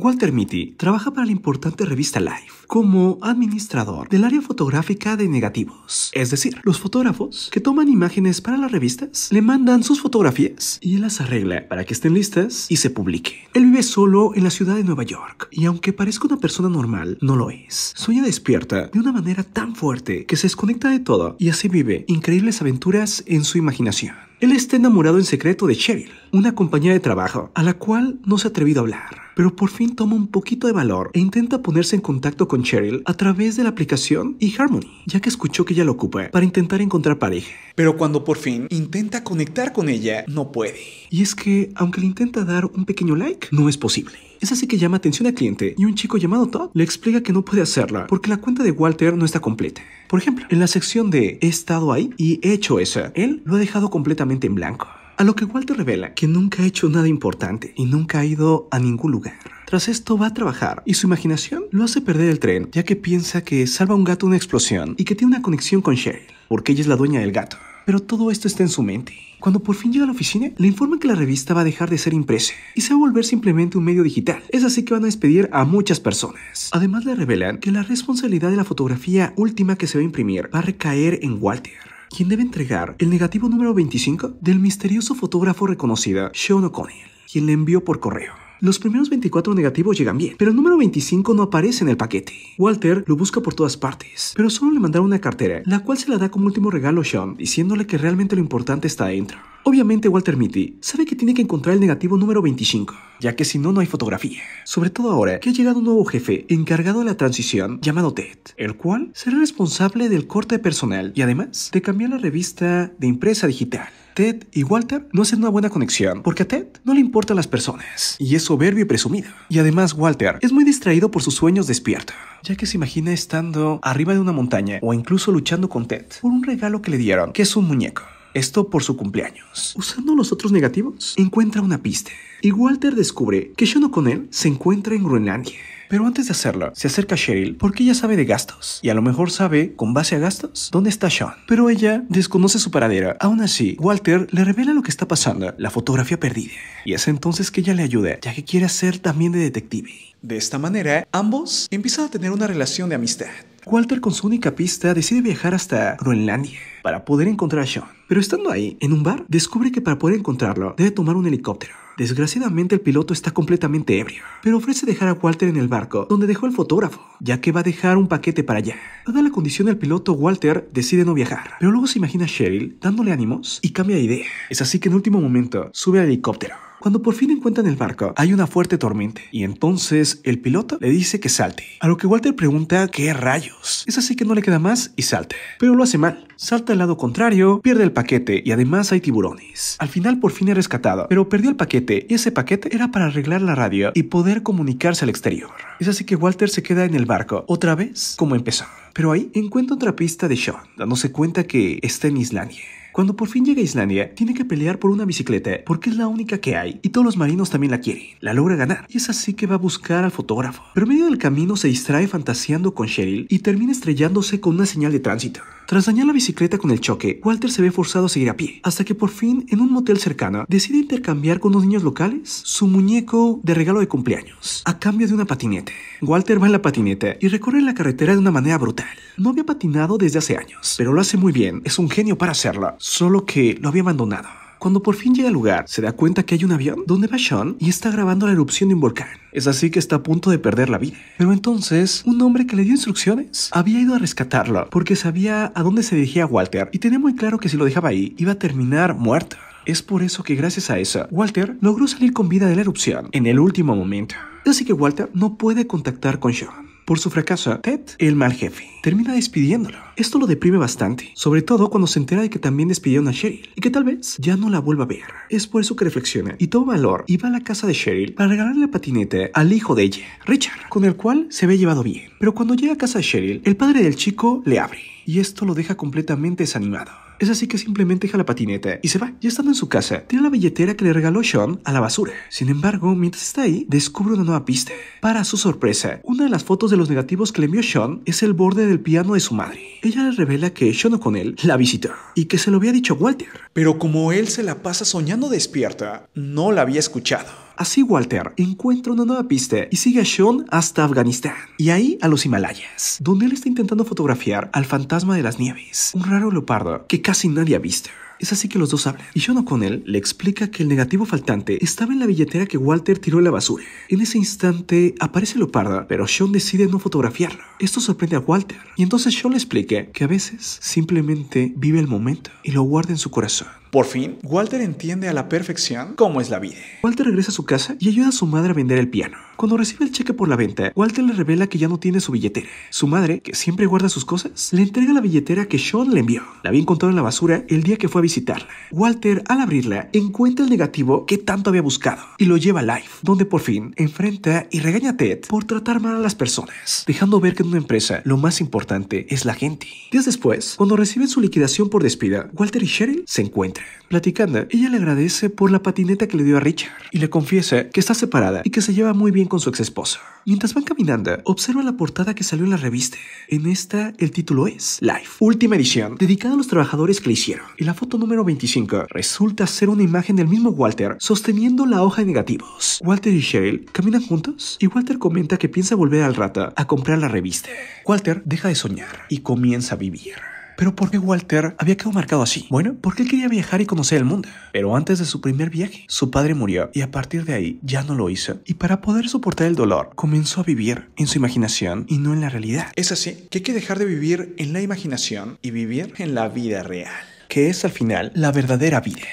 Walter Mitty trabaja para la importante revista Life como administrador del área fotográfica de negativos. Es decir, los fotógrafos que toman imágenes para las revistas le mandan sus fotografías y él las arregla para que estén listas y se publique. Él vive solo en la ciudad de Nueva York y aunque parezca una persona normal, no lo es. Sueña despierta de una manera tan fuerte que se desconecta de todo y así vive increíbles aventuras en su imaginación. Él está enamorado en secreto de Cheryl, una compañía de trabajo a la cual no se ha atrevido a hablar, pero por fin toma un poquito de valor e intenta ponerse en contacto con Cheryl a través de la aplicación eHarmony, ya que escuchó que ella lo ocupa para intentar encontrar pareja. Pero cuando por fin intenta conectar con ella, no puede. Y es que, aunque le intenta dar un pequeño like, no es posible. Es así que llama atención al cliente y un chico llamado Todd le explica que no puede hacerla porque la cuenta de Walter no está completa. Por ejemplo, en la sección de he estado ahí y he hecho eso, él lo ha dejado completamente en blanco. A lo que Walter revela que nunca ha hecho nada importante y nunca ha ido a ningún lugar. Tras esto va a trabajar y su imaginación lo hace perder el tren, ya que piensa que salva un gato de una explosión y que tiene una conexión con Cheryl, porque ella es la dueña del gato. Pero todo esto está en su mente. Cuando por fin llega a la oficina, le informan que la revista va a dejar de ser impresa y se va a volver simplemente un medio digital. Es así que van a despedir a muchas personas. Además le revelan que la responsabilidad de la fotografía última que se va a imprimir va a recaer en Walter quien debe entregar el negativo número 25 del misterioso fotógrafo reconocida, Sean O'Connell, quien le envió por correo. Los primeros 24 negativos llegan bien, pero el número 25 no aparece en el paquete. Walter lo busca por todas partes, pero solo le mandaron una cartera, la cual se la da como último regalo a Sean, diciéndole que realmente lo importante está dentro. Obviamente Walter Mitty sabe que tiene que encontrar el negativo número 25, ya que si no, no hay fotografía. Sobre todo ahora que ha llegado un nuevo jefe encargado de la transición llamado Ted, el cual será responsable del corte personal y además de cambiar la revista de impresa digital. Ted y Walter no hacen una buena conexión porque a Ted no le importan las personas y es soberbio y presumido. Y además Walter es muy distraído por sus sueños despierto ya que se imagina estando arriba de una montaña o incluso luchando con Ted por un regalo que le dieron, que es un muñeco. Esto por su cumpleaños. Usando los otros negativos, encuentra una pista. Y Walter descubre que con él se encuentra en Groenlandia. Pero antes de hacerlo, se acerca a Cheryl porque ella sabe de gastos y a lo mejor sabe, con base a gastos, dónde está Sean. Pero ella desconoce su paradera. Aún así, Walter le revela lo que está pasando, la fotografía perdida. Y es entonces que ella le ayuda, ya que quiere ser también de detective. De esta manera, ambos empiezan a tener una relación de amistad. Walter con su única pista decide viajar hasta Groenlandia para poder encontrar a Sean. Pero estando ahí, en un bar, descubre que para poder encontrarlo debe tomar un helicóptero. Desgraciadamente el piloto está completamente ebrio, pero ofrece dejar a Walter en el barco donde dejó el fotógrafo, ya que va a dejar un paquete para allá. Dada la condición del piloto, Walter decide no viajar, pero luego se imagina a Cheryl dándole ánimos y cambia de idea. Es así que en último momento sube al helicóptero cuando por fin encuentran el barco, hay una fuerte tormenta y entonces el piloto le dice que salte, a lo que Walter pregunta qué rayos. Es así que no le queda más y salte, pero lo hace mal. Salta al lado contrario, pierde el paquete y además hay tiburones. Al final por fin es rescatado, pero perdió el paquete y ese paquete era para arreglar la radio y poder comunicarse al exterior. Es así que Walter se queda en el barco, otra vez como empezó. Pero ahí encuentra otra pista de Sean, dándose cuenta que está en Islandia. Cuando por fin llega a Islandia, tiene que pelear por una bicicleta porque es la única que hay y todos los marinos también la quieren. La logra ganar y es así que va a buscar al fotógrafo. Pero en medio del camino se distrae fantaseando con Cheryl y termina estrellándose con una señal de tránsito. Tras dañar la bicicleta con el choque, Walter se ve forzado a seguir a pie, hasta que por fin, en un motel cercano, decide intercambiar con unos niños locales su muñeco de regalo de cumpleaños, a cambio de una patinete. Walter va en la patineta y recorre la carretera de una manera brutal. No había patinado desde hace años, pero lo hace muy bien, es un genio para hacerlo, solo que lo había abandonado. Cuando por fin llega al lugar, se da cuenta que hay un avión donde va Sean y está grabando la erupción de un volcán. Es así que está a punto de perder la vida. Pero entonces, un hombre que le dio instrucciones había ido a rescatarlo porque sabía a dónde se dirigía Walter y tenía muy claro que si lo dejaba ahí iba a terminar muerto. Es por eso que gracias a eso, Walter logró salir con vida de la erupción en el último momento. Así que Walter no puede contactar con Sean. Por su fracaso, Ted, el mal jefe, termina despidiéndolo. Esto lo deprime bastante, sobre todo cuando se entera de que también despidieron a Cheryl y que tal vez ya no la vuelva a ver. Es por eso que reflexiona y toma valor y va a la casa de Cheryl para regalarle la patinete al hijo de ella, Richard, con el cual se ve llevado bien. Pero cuando llega a casa de Cheryl, el padre del chico le abre y esto lo deja completamente desanimado. Es así que simplemente deja la patineta y se va. Ya estando en su casa, tira la billetera que le regaló Sean a la basura. Sin embargo, mientras está ahí, descubre una nueva pista. Para su sorpresa, una de las fotos de los negativos que le envió Sean es el borde del piano de su madre. Ella le revela que Sean él la visitó y que se lo había dicho Walter. Pero como él se la pasa soñando despierta, no la había escuchado. Así Walter encuentra una nueva pista y sigue a Sean hasta Afganistán y ahí a los Himalayas, donde él está intentando fotografiar al fantasma de las nieves, un raro leopardo que casi nadie ha visto. Es así que los dos hablan. Y con él, le explica que el negativo faltante estaba en la billetera que Walter tiró en la basura. En ese instante aparece Leoparda, pero Sean decide no fotografiarlo. Esto sorprende a Walter. Y entonces Sean le explica que a veces simplemente vive el momento y lo guarda en su corazón. Por fin, Walter entiende a la perfección cómo es la vida. Walter regresa a su casa y ayuda a su madre a vender el piano. Cuando recibe el cheque por la venta, Walter le revela que ya no tiene su billetera. Su madre, que siempre guarda sus cosas, le entrega la billetera que Sean le envió. La había encontrado en la basura el día que fue a visitarla. Walter, al abrirla, encuentra el negativo que tanto había buscado y lo lleva a Life, donde por fin enfrenta y regaña a Ted por tratar mal a las personas, dejando ver que en una empresa lo más importante es la gente. Días después, cuando reciben su liquidación por despida, Walter y Cheryl se encuentran. Platicando, ella le agradece por la patineta que le dio a Richard y le confiesa que está separada y que se lleva muy bien con su esposo Mientras van caminando, observa la portada que salió en la revista. En esta, el título es Life, última edición, dedicada a los trabajadores que la hicieron. Y la foto número 25 resulta ser una imagen del mismo Walter sosteniendo la hoja de negativos. Walter y Shale caminan juntos y Walter comenta que piensa volver al rata a comprar la revista. Walter deja de soñar y comienza a vivir. Pero ¿por qué Walter había quedado marcado así? Bueno, porque él quería viajar y conocer el mundo. Pero antes de su primer viaje, su padre murió y a partir de ahí ya no lo hizo. Y para poder soportar el dolor, comenzó a vivir en su imaginación y no en la realidad. Es así que hay que dejar de vivir en la imaginación y vivir en la vida real, que es al final la verdadera vida.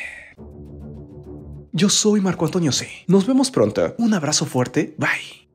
Yo soy Marco Antonio C. Nos vemos pronto. Un abrazo fuerte. Bye.